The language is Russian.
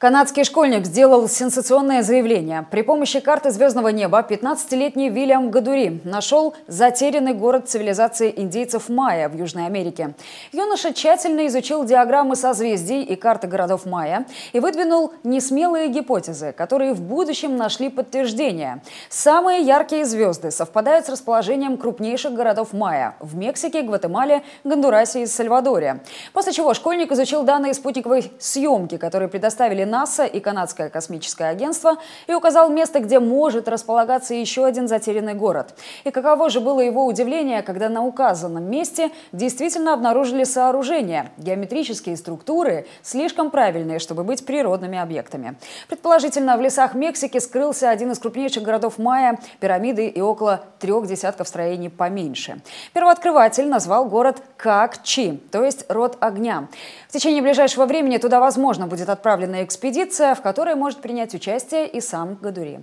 Канадский школьник сделал сенсационное заявление. При помощи карты звездного неба 15-летний Вильям Гадури нашел затерянный город цивилизации индейцев Майя в Южной Америке. Юноша тщательно изучил диаграммы созвездий и карты городов Майя и выдвинул несмелые гипотезы, которые в будущем нашли подтверждение. Самые яркие звезды совпадают с расположением крупнейших городов Майя в Мексике, Гватемале, Гондурасе и Сальвадоре. После чего школьник изучил данные спутниковой съемки, которые предоставили НАСА и Канадское космическое агентство и указал место, где может располагаться еще один затерянный город. И каково же было его удивление, когда на указанном месте действительно обнаружили сооружения, геометрические структуры, слишком правильные, чтобы быть природными объектами. Предположительно, в лесах Мексики скрылся один из крупнейших городов Майя, пирамиды и около трех десятков строений поменьше. Первооткрыватель назвал город Как-Чи, то есть род огня. В течение ближайшего времени туда, возможно, будет отправлена экспедиция экспедиция, в которой может принять участие и сам Гадури.